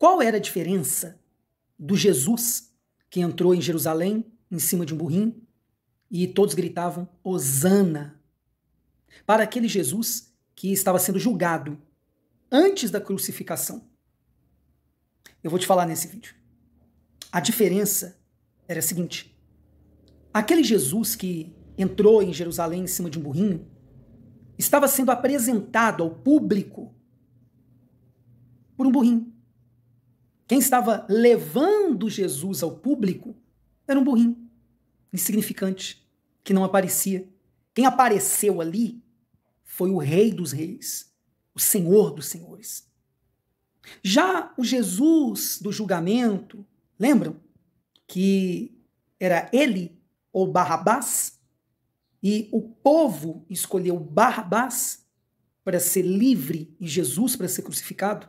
Qual era a diferença do Jesus que entrou em Jerusalém em cima de um burrinho e todos gritavam Hosana para aquele Jesus que estava sendo julgado antes da crucificação? Eu vou te falar nesse vídeo. A diferença era a seguinte: aquele Jesus que entrou em Jerusalém em cima de um burrinho estava sendo apresentado ao público por um burrinho. Quem estava levando Jesus ao público era um burrinho, insignificante, que não aparecia. Quem apareceu ali foi o Rei dos Reis, o Senhor dos Senhores. Já o Jesus do julgamento, lembram? Que era ele ou Barrabás? E o povo escolheu Barrabás para ser livre e Jesus para ser crucificado?